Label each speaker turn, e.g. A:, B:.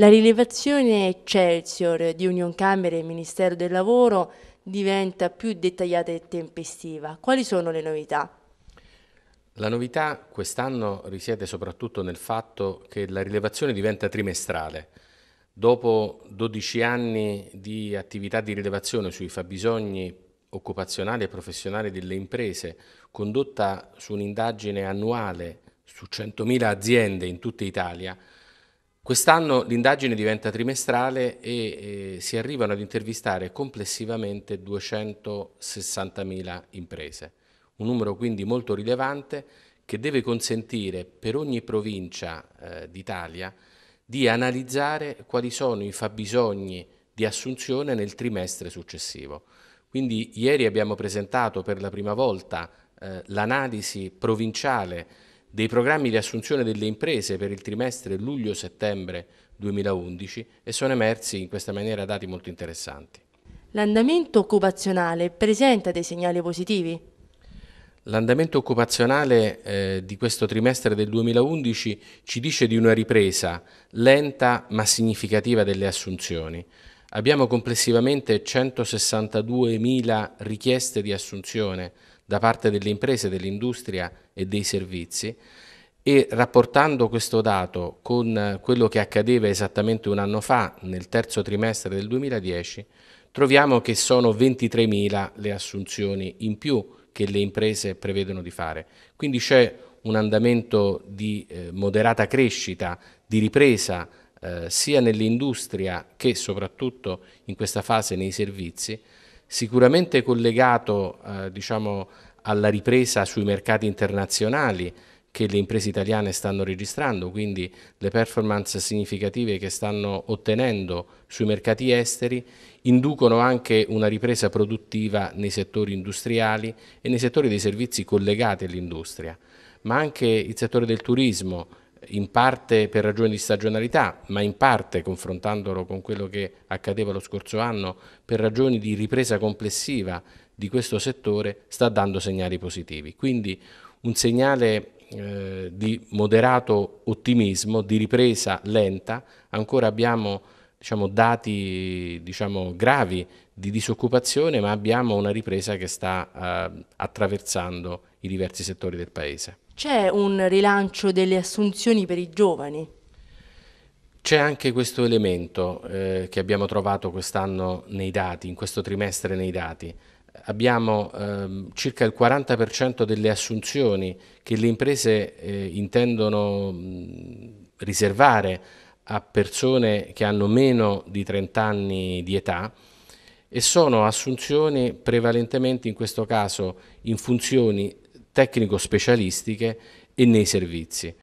A: La rilevazione Excelsior di Union Camere e Ministero del Lavoro diventa più dettagliata e tempestiva. Quali sono le novità?
B: La novità quest'anno risiede soprattutto nel fatto che la rilevazione diventa trimestrale. Dopo 12 anni di attività di rilevazione sui fabbisogni occupazionali e professionali delle imprese, condotta su un'indagine annuale su 100.000 aziende in tutta Italia, Quest'anno l'indagine diventa trimestrale e eh, si arrivano ad intervistare complessivamente 260.000 imprese, un numero quindi molto rilevante che deve consentire per ogni provincia eh, d'Italia di analizzare quali sono i fabbisogni di assunzione nel trimestre successivo. Quindi ieri abbiamo presentato per la prima volta eh, l'analisi provinciale dei programmi di assunzione delle imprese per il trimestre luglio-settembre 2011 e sono emersi in questa maniera dati molto interessanti.
A: L'andamento occupazionale presenta dei segnali positivi?
B: L'andamento occupazionale eh, di questo trimestre del 2011 ci dice di una ripresa lenta ma significativa delle assunzioni. Abbiamo complessivamente 162.000 richieste di assunzione da parte delle imprese, dell'industria e dei servizi e rapportando questo dato con quello che accadeva esattamente un anno fa, nel terzo trimestre del 2010, troviamo che sono 23.000 le assunzioni in più che le imprese prevedono di fare. Quindi c'è un andamento di eh, moderata crescita, di ripresa eh, sia nell'industria che soprattutto in questa fase nei servizi sicuramente collegato eh, diciamo, alla ripresa sui mercati internazionali che le imprese italiane stanno registrando, quindi le performance significative che stanno ottenendo sui mercati esteri inducono anche una ripresa produttiva nei settori industriali e nei settori dei servizi collegati all'industria, ma anche il settore del turismo, in parte per ragioni di stagionalità, ma in parte, confrontandolo con quello che accadeva lo scorso anno, per ragioni di ripresa complessiva di questo settore, sta dando segnali positivi. Quindi un segnale eh, di moderato ottimismo, di ripresa lenta, ancora abbiamo diciamo, dati diciamo, gravi di disoccupazione, ma abbiamo una ripresa che sta eh, attraversando i diversi settori del Paese
A: c'è un rilancio delle assunzioni per i giovani?
B: C'è anche questo elemento eh, che abbiamo trovato quest'anno nei dati, in questo trimestre nei dati. Abbiamo ehm, circa il 40% delle assunzioni che le imprese eh, intendono mh, riservare a persone che hanno meno di 30 anni di età e sono assunzioni prevalentemente in questo caso in funzioni tecnico-specialistiche e nei servizi.